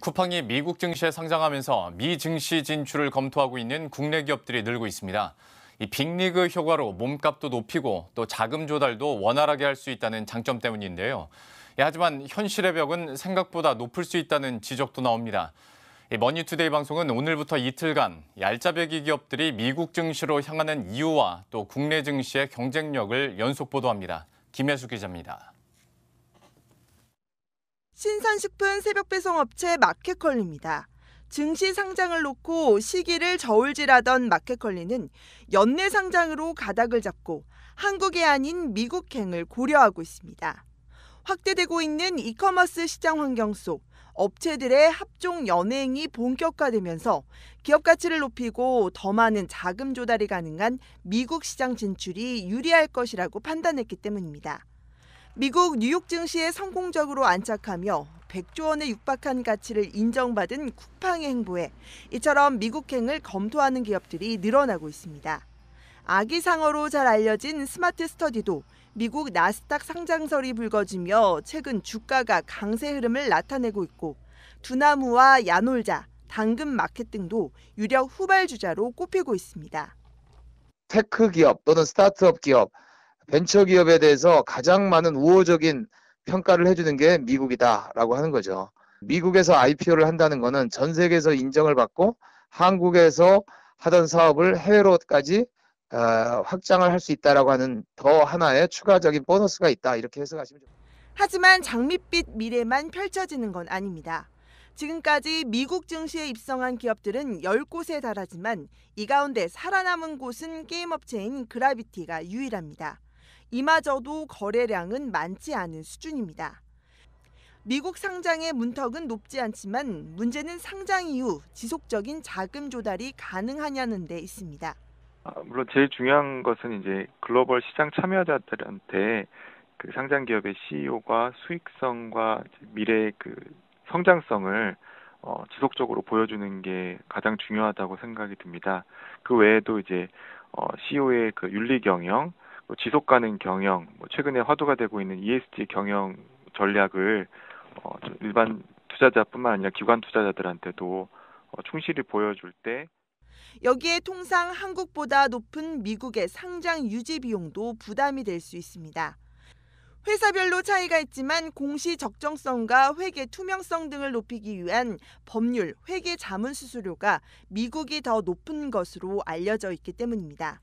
쿠팡이 미국 증시에 상장하면서 미 증시 진출을 검토하고 있는 국내 기업들이 늘고 있습니다. 이 빅리그 효과로 몸값도 높이고 또 자금 조달도 원활하게 할 수 있다는 장점 때문인데요. 예, 하지만 현실의 벽은 생각보다 높을 수 있다는 지적도 나옵니다. 머니투데이 방송은 오늘부터 이틀간 얄짜배기 기업들이 미국 증시로 향하는 이유와 또 국내 증시의 경쟁력을 연속 보도합니다. 김혜수 기자입니다. 신선식품 새벽 배송 업체 마켓컬리입니다. 증시 상장을 놓고 시기를 저울질하던 마켓컬리는 연내 상장으로 가닥을 잡고 한국이 아닌 미국행을 고려하고 있습니다. 확대되고 있는 이커머스 시장 환경 속 업체들의 합종 연행이 본격화되면서 기업 가치를 높이고 더 많은 자금 조달이 가능한 미국 시장 진출이 유리할 것이라고 판단했기 때문입니다. 미국 뉴욕 증시에 성공적으로 안착하며 100조 원에 육박한 가치를 인정받은 쿠팡의 행보에 이처럼 미국행을 검토하는 기업들이 늘어나고 있습니다. 아기상어로 잘 알려진 스마트 스터디도 미국 나스닥 상장설이 불거지며 최근 주가가 강세 흐름을 나타내고 있고 두나무와 야놀자, 당근 마켓 등도 유력 후발 주자로 꼽히고 있습니다. 테크 기업 또는 스타트업 기업 벤처기업에 대해서 가장 많은 우호적인 평가를 해주는 게 미국이다라고 하는 거죠. 미국에서 IPO를 한다는 거는 전 세계에서 인정을 받고 한국에서 하던 사업을 해외로까지 어, 확장을 할 수 있다라고 하는 더 하나의 추가적인 보너스가 있다 이렇게 해석하시면 됩니다. 하지만 장밋빛 미래만 펼쳐지는 건 아닙니다. 지금까지 미국 증시에 입성한 기업들은 10곳에 달하지만 이 가운데 살아남은 곳은 게임업체인 그라비티가 유일합니다. 이마저도 거래량은 많지 않은 수준입니다. 미국 상장의 문턱은 높지 않지만 문제는 상장 이후 지속적인 자금 조달이 가능하냐는 데 있습니다. 아, 물론 제일 중요한 것은 이제 글로벌 시장 참여자들한테 그 상장 기업의 CEO가 수익성과 미래의 그 성장성을 어, 지속적으로 보여주는 게 가장 중요하다고 생각이 듭니다. 그 외에도 이제 어, CEO의 그 윤리 경영, 뭐 지속 가능 경영, 뭐 최근에 화두가 되고 있는 ESG 경영 전략을 어, 일반 투자자뿐만 아니라 기관 투자자들한테도 어, 충실히 보여줄 때 여기에 통상 한국보다 높은 미국의 상장 유지 비용도 부담이 될 수 있습니다. 회사별로 차이가 있지만 공시 적정성과 회계 투명성 등을 높이기 위한 법률 회계 자문 수수료가 미국이 더 높은 것으로 알려져 있기 때문입니다.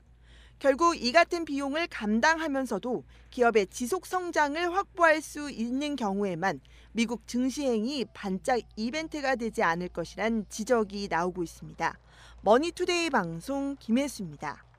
결국 이 같은 비용을 감당하면서도 기업의 지속 성장을 확보할 수 있는 경우에만 미국 증시행이 반짝 이벤트가 되지 않을 것이란 지적이 나오고 있습니다. 머니투데이 방송 김혜수입니다.